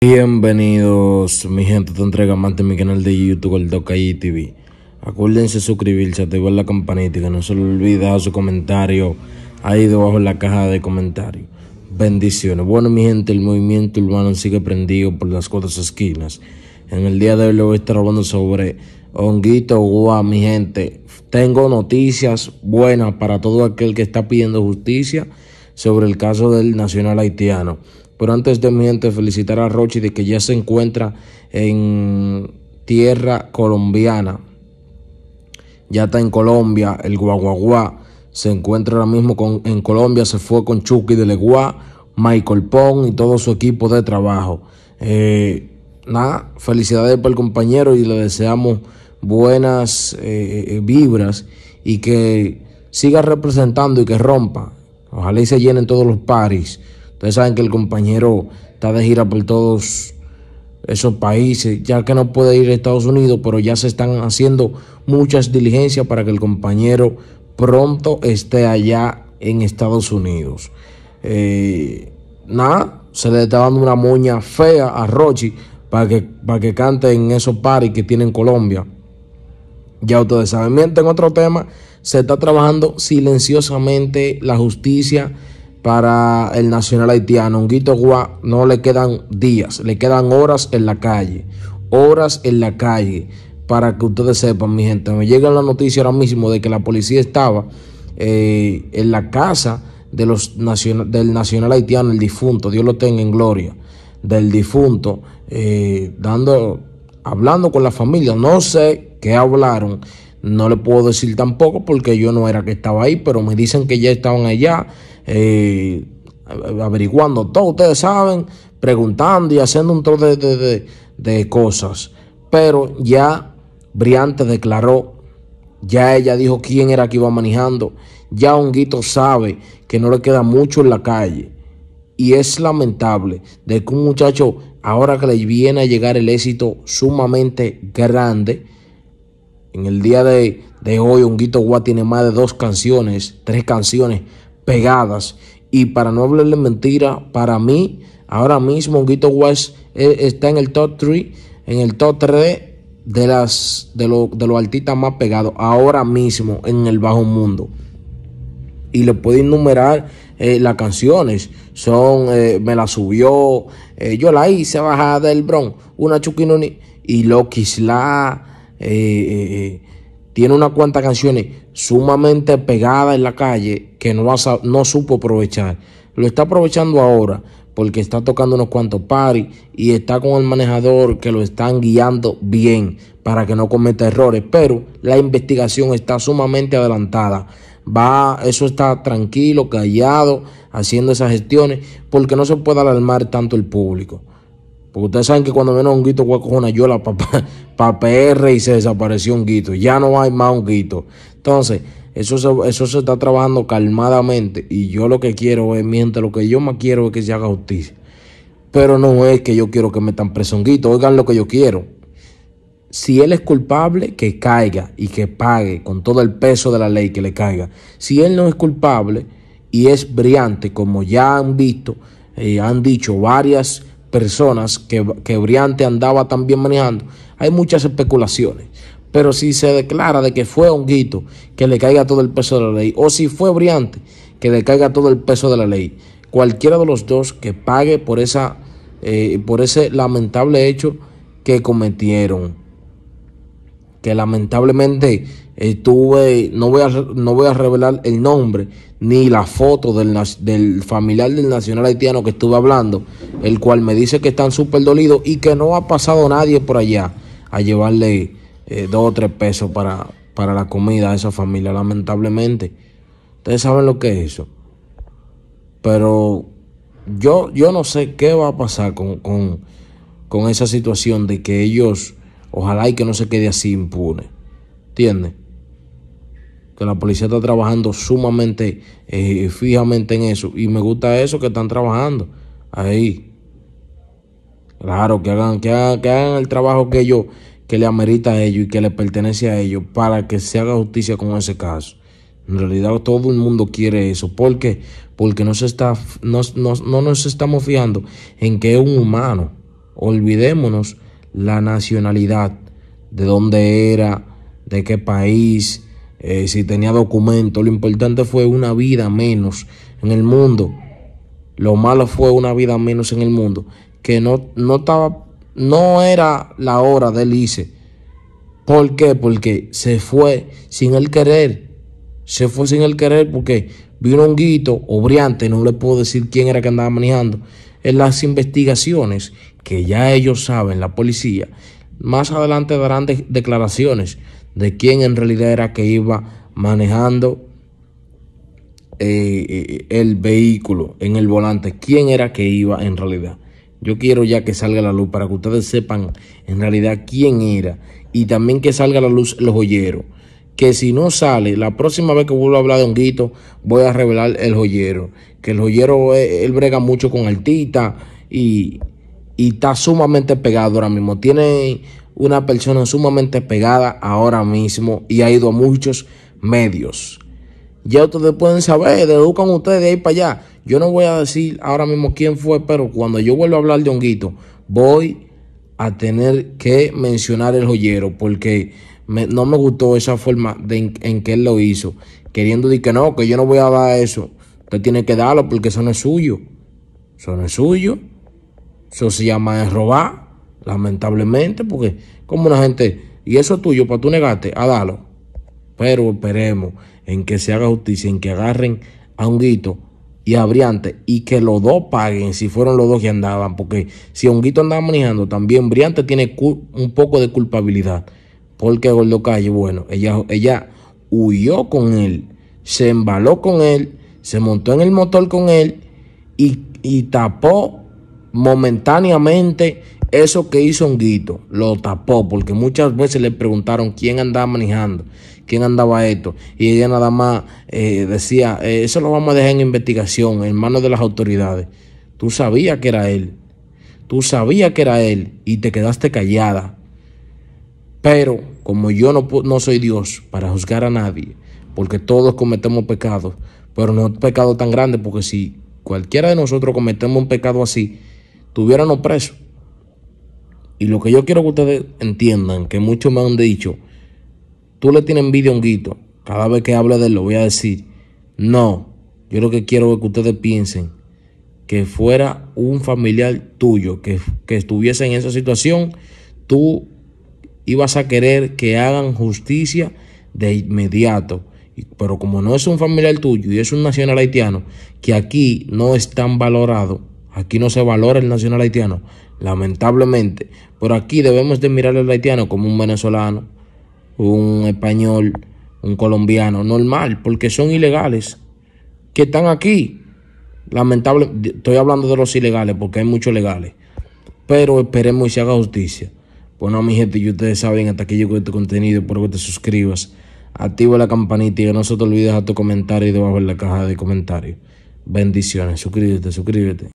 Bienvenidos, mi gente, te entrega más de mi canal de YouTube, el Tocay TV. Acuérdense suscribirse, activar la campanita y que no se olviden olvide su comentario ahí debajo en la caja de comentarios. Bendiciones. Bueno, mi gente, el movimiento urbano sigue prendido por las cuatro esquinas. En el día de hoy lo voy a estar hablando sobre Honguito gua mi gente. Tengo noticias buenas para todo aquel que está pidiendo justicia sobre el caso del nacional haitiano. Pero antes de mi gente, felicitar a Rochi de que ya se encuentra en tierra colombiana. Ya está en Colombia, el Guaguaguá. Se encuentra ahora mismo con, en Colombia, se fue con Chucky de Legua, Michael Pong y todo su equipo de trabajo. Eh, nada, felicidades para el compañero y le deseamos buenas eh, eh, eh, vibras y que siga representando y que rompa. Ojalá y se llenen todos los paris. Ustedes saben que el compañero está de gira por todos esos países, ya que no puede ir a Estados Unidos, pero ya se están haciendo muchas diligencias para que el compañero pronto esté allá en Estados Unidos. nada, se le está dando una moña fea a Rochi para que, para que cante en esos paris que tiene en Colombia. Ya ustedes saben, mientras en otro tema, se está trabajando silenciosamente la justicia para el nacional haitiano. guito Guá no le quedan días, le quedan horas en la calle. Horas en la calle. Para que ustedes sepan, mi gente. Me llega la noticia ahora mismo de que la policía estaba eh, en la casa del nacional haitiano, el difunto, Dios lo tenga en gloria, del difunto, eh, dando hablando con la familia. No sé qué hablaron. No le puedo decir tampoco porque yo no era que estaba ahí, pero me dicen que ya estaban allá eh, averiguando todo, ustedes saben, preguntando y haciendo un trozo de, de cosas. Pero ya Briante declaró, ya ella dijo quién era que iba manejando, ya Honguito sabe que no le queda mucho en la calle. Y es lamentable de que un muchacho ahora que le viene a llegar el éxito sumamente grande. En el día de, hoy, Honguito Guá tiene más de dos canciones, tres canciones pegadas. Y para no hablarle mentira, para mí, ahora mismo Honguito Guá está en el top 3, en el top 3 de, las, de, de los artistas más pegados ahora mismo en el bajo mundo. Y le puedo enumerar eh, las canciones. Son eh, Me la subió, eh, yo la hice bajada del Bron, una chukinoni y Loquisla. tiene unas cuantas canciones sumamente pegadas en la calle que no, no supo aprovechar. Lo está aprovechando ahora porque está tocando unos cuantos paris y está con el manejador que lo están guiando bien para que no cometa errores. Pero la investigación está sumamente adelantada va, eso está tranquilo, callado, haciendo esas gestiones, porque no se puede alarmar tanto el público. Porque ustedes saben que cuando viene un guito, voy una yola para pa PR y se desapareció un guito. Ya no hay más un guito. Entonces, eso se, eso se está trabajando calmadamente. Y yo lo que quiero es, mientras lo que yo más quiero es que se haga justicia. Pero no es que yo quiero que me preso un guito. Oigan lo que yo quiero. Si él es culpable, que caiga y que pague con todo el peso de la ley que le caiga. Si él no es culpable y es brillante, como ya han visto, eh, han dicho varias personas que, que Briante andaba también manejando, hay muchas especulaciones. Pero si se declara de que fue Honguito, que le caiga todo el peso de la ley, o si fue Briante, que le caiga todo el peso de la ley, cualquiera de los dos que pague por, esa, eh, por ese lamentable hecho que cometieron que lamentablemente estuve, eh, no voy, a, no voy a revelar el nombre ni la foto del, del familiar del nacional haitiano que estuve hablando, el cual me dice que están súper dolidos y que no ha pasado nadie por allá a llevarle eh, dos o tres pesos para, para la comida a esa familia, lamentablemente. Ustedes saben lo que es eso. Pero yo, yo no sé qué va a pasar con, con esa situación de que ellos Ojalá y que no se quede así impune. ¿Entiendes? Que la policía está trabajando sumamente, eh, fijamente en eso. Y me gusta eso que están trabajando ahí. Claro, que hagan, que hagan, el trabajo que yo, que le amerita a ellos y que le pertenece a ellos para que se haga justicia con ese caso. En realidad todo el mundo quiere eso. ¿Por qué? Porque no, se está, no, no nos estamos fiando en que es un humano. Olvidémonos la nacionalidad, de dónde era, de qué país, eh, si tenía documentos, Lo importante fue una vida menos en el mundo. Lo malo fue una vida menos en el mundo. Que no, no estaba, no era la hora del ICE. ¿Por qué? Porque se fue sin el querer. Se fue sin el querer porque vino un guito obriante no le puedo decir quién era que andaba manejando, en las investigaciones que ya ellos saben, la policía, más adelante darán declaraciones de quién en realidad era que iba manejando eh, eh, el vehículo en el volante, quién era que iba en realidad. Yo quiero ya que salga la luz para que ustedes sepan en realidad quién era y también que salga la luz el joyero. Que si no sale, la próxima vez que vuelva a hablar de Honguito, voy a revelar el joyero. Que el joyero, eh, él brega mucho con Altita y, y está sumamente pegado ahora mismo. Tiene una persona sumamente pegada ahora mismo y ha ido a muchos medios. Ya ustedes pueden saber, Deducan ustedes de ahí para allá. Yo no voy a decir ahora mismo quién fue, pero cuando yo vuelva a hablar de Honguito, voy a tener que mencionar el joyero porque no me gustó esa forma en, en, que él lo hizo. Queriendo decir que no, que yo no voy a dar eso. Usted tiene que darlo porque eso no es suyo. Eso no es suyo. Eso se llama robar, lamentablemente, porque como una gente, y eso es tuyo para tú negarte, a ah, Pero esperemos en que se haga justicia, en que agarren a Honguito y a Briante y que los dos paguen si fueron los dos que andaban, porque si Honguito andaba manejando, también Briante tiene un poco de culpabilidad, porque Gordo Calle, bueno, ella, ella huyó con él, se embaló con él, se montó en el motor con él y, y tapó momentáneamente eso que hizo Honguito lo tapó, porque muchas veces le preguntaron quién andaba manejando, quién andaba esto, y ella nada más eh, decía, eh, eso lo vamos a dejar en investigación, en manos de las autoridades. Tú sabías que era él, tú sabías que era él, y te quedaste callada. Pero como yo no, no soy Dios para juzgar a nadie, porque todos cometemos pecados, pero no pecado tan grande, porque si cualquiera de nosotros cometemos un pecado así, Tuvieran preso. Y lo que yo quiero que ustedes entiendan, que muchos me han dicho, tú le tienes envidia a guito. cada vez que hable de él lo voy a decir. No, yo lo que quiero es que ustedes piensen que fuera un familiar tuyo, que, que estuviese en esa situación, tú ibas a querer que hagan justicia de inmediato. Pero como no es un familiar tuyo y es un nacional haitiano, que aquí no es tan valorado, Aquí no se valora el nacional haitiano, lamentablemente. Pero aquí debemos de mirar al haitiano como un venezolano, un español, un colombiano, normal, porque son ilegales que están aquí. Lamentable, estoy hablando de los ilegales porque hay muchos legales. Pero esperemos y se haga justicia. Bueno, mi gente, y ustedes saben, hasta aquí llegó este contenido. Espero que te suscribas, activa la campanita y que no se te olvides a tu comentario debajo en la caja de comentarios. Bendiciones, suscríbete, suscríbete.